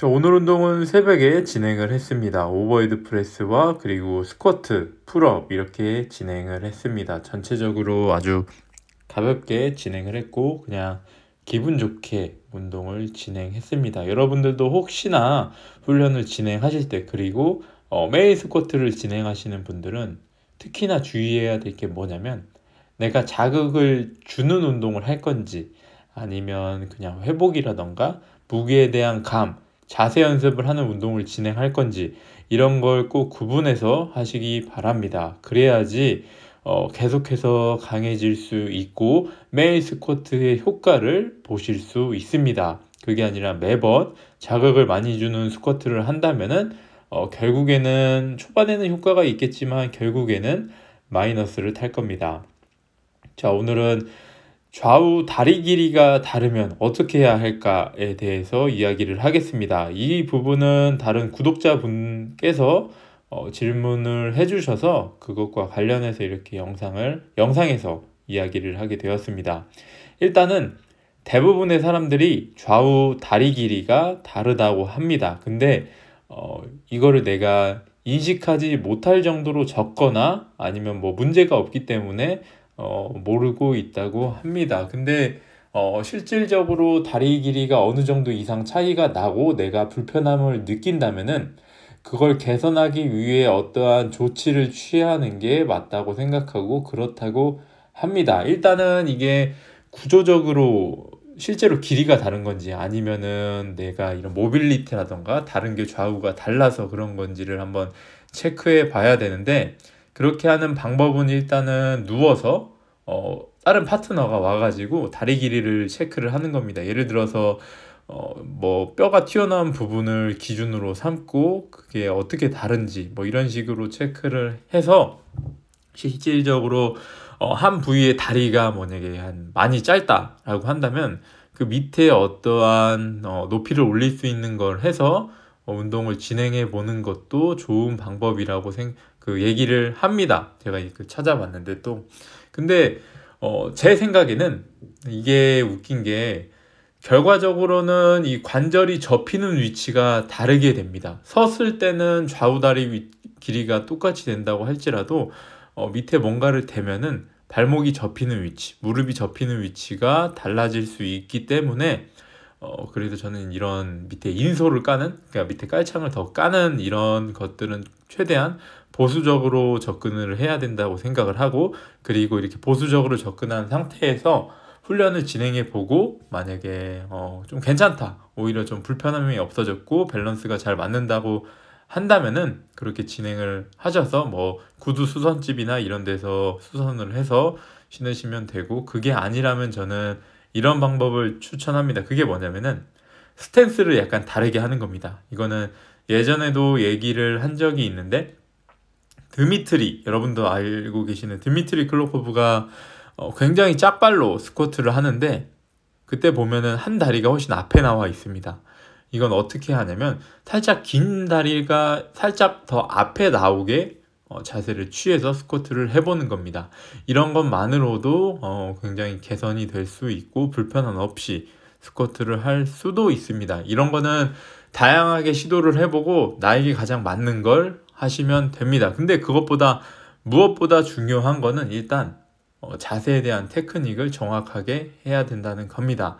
자, 오늘 운동은 새벽에 진행을 했습니다. 오버헤드 프레스와 그리고 스쿼트, 풀업 이렇게 진행을 했습니다. 전체적으로 아주 가볍게 진행을 했고 그냥 기분 좋게 운동을 진행했습니다. 여러분들도 혹시나 훈련을 진행하실 때 그리고 어, 매일 스쿼트를 진행하시는 분들은 특히나 주의해야 될 게 뭐냐면 내가 자극을 주는 운동을 할 건지 아니면 그냥 회복이라던가 무게에 대한 감 자세 연습을 하는 운동을 진행할 건지 이런 걸 꼭 구분해서 하시기 바랍니다. 그래야지 어, 계속해서 강해질 수 있고 매일 스쿼트의 효과를 보실 수 있습니다. 그게 아니라 매번 자극을 많이 주는 스쿼트를 한다면은 어, 결국에는 초반에는 효과가 있겠지만 결국에는 마이너스를 탈 겁니다. 자, 오늘은 좌우 다리 길이가 다르면 어떻게 해야 할까에 대해서 이야기를 하겠습니다. 이 부분은 다른 구독자분께서 어, 질문을 해주셔서 그것과 관련해서 이렇게 영상을 영상에서 이야기를 하게 되었습니다. 일단은 대부분의 사람들이 좌우 다리 길이가 다르다고 합니다. 근데 어, 이거를 내가 인식하지 못할 정도로 적거나 아니면 뭐 문제가 없기 때문에 어, 모르고 있다고 합니다. 근데 어, 실질적으로 다리 길이가 어느 정도 이상 차이가 나고 내가 불편함을 느낀다면은 그걸 개선하기 위해 어떠한 조치를 취하는 게 맞다고 생각하고 그렇다고 합니다. 일단은 이게 구조적으로 실제로 길이가 다른 건지 아니면은 내가 이런 모빌리티라던가 다른 게 좌우가 달라서 그런 건지를 한번 체크해 봐야 되는데 그렇게 하는 방법은 일단은 누워서 어, 다른 파트너가 와가지고 다리 길이를 체크를 하는 겁니다. 예를 들어서 어, 뭐 뼈가 튀어나온 부분을 기준으로 삼고 그게 어떻게 다른지 뭐 이런 식으로 체크를 해서 실질적으로 어, 한 부위의 다리가 만약에 한 많이 짧다라고 한다면 그 밑에 어떠한 어, 높이를 올릴 수 있는 걸 해서 어, 운동을 진행해 보는 것도 좋은 방법이라고 생, 각그 얘기를 합니다. 제가 그 찾아봤는데 또 근데 어, 제 생각에는 이게 웃긴 게 결과적으로는 이 관절이 접히는 위치가 다르게 됩니다. 섰을 때는 좌우 다리 길이가 똑같이 된다고 할지라도 어, 밑에 뭔가를 대면은 발목이 접히는 위치, 무릎이 접히는 위치가 달라질 수 있기 때문에 어, 그래도 저는 이런 밑에 인솔을 까는, 그러니까 밑에 깔창을 더 까는 이런 것들은 최대한 보수적으로 접근을 해야 된다고 생각을 하고, 그리고 이렇게 보수적으로 접근한 상태에서 훈련을 진행해 보고, 만약에, 어, 좀 괜찮다. 오히려 좀 불편함이 없어졌고, 밸런스가 잘 맞는다고 한다면은 그렇게 진행을 하셔서 뭐 구두 수선집이나 이런 데서 수선을 해서 신으시면 되고, 그게 아니라면 저는 이런 방법을 추천합니다. 그게 뭐냐면은 스탠스를 약간 다르게 하는 겁니다. 이거는 예전에도 얘기를 한 적이 있는데 드미트리 여러분도 알고 계시는 드미트리 클로포브가 어, 굉장히 짝발로 스쿼트를 하는데 그때 보면은 한 다리가 훨씬 앞에 나와 있습니다. 이건 어떻게 하냐면 살짝 긴 다리가 살짝 더 앞에 나오게 어, 자세를 취해서 스쿼트를 해보는 겁니다. 이런 것만으로도 어, 굉장히 개선이 될 수 있고 불편함 없이 스쿼트를 할 수도 있습니다. 이런 거는 다양하게 시도를 해보고 나에게 가장 맞는 걸 하시면 됩니다. 근데 그것보다 무엇보다 중요한 거는 일단 어, 자세에 대한 테크닉을 정확하게 해야 된다는 겁니다.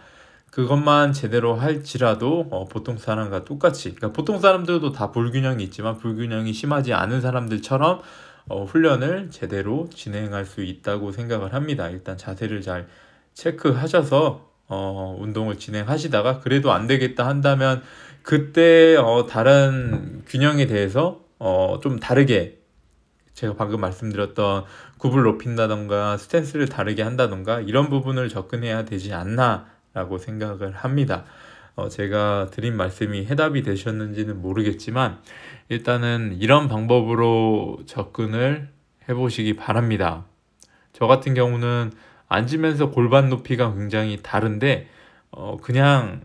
그것만 제대로 할지라도 어, 보통 사람과 똑같이 그러니까 보통 사람들도 다 불균형이 있지만 불균형이 심하지 않은 사람들처럼 어, 훈련을 제대로 진행할 수 있다고 생각을 합니다. 일단 자세를 잘 체크하셔서 어, 운동을 진행하시다가 그래도 안 되겠다 한다면 그때 어, 다른 균형에 대해서 어, 좀 다르게 제가 방금 말씀드렸던 굽을 높인다던가 스탠스를 다르게 한다던가 이런 부분을 접근해야 되지 않나 라고 생각을 합니다. 어, 제가 드린 말씀이 해답이 되셨는지는 모르겠지만 일단은 이런 방법으로 접근을 해보시기 바랍니다. 저 같은 경우는 앉으면서 골반 높이가 굉장히 다른데 어, 그냥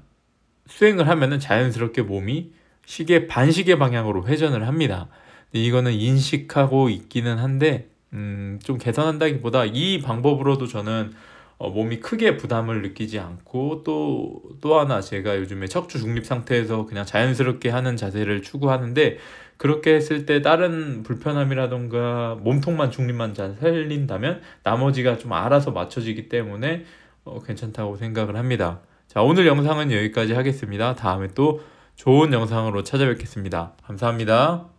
수행을 하면은 자연스럽게 몸이 시계 반시계 방향으로 회전을 합니다. 이거는 인식하고 있기는 한데 음, 좀 개선한다기보다 이 방법으로도 저는 어, 몸이 크게 부담을 느끼지 않고 또, 또 하나 제가 요즘에 척추 중립 상태에서 그냥 자연스럽게 하는 자세를 추구하는데 그렇게 했을 때 다른 불편함이라던가 몸통만 중립만 잘 살린다면 나머지가 좀 알아서 맞춰지기 때문에 어, 괜찮다고 생각을 합니다. 자, 오늘 영상은 여기까지 하겠습니다. 다음에 또 좋은 영상으로 찾아뵙겠습니다. 감사합니다.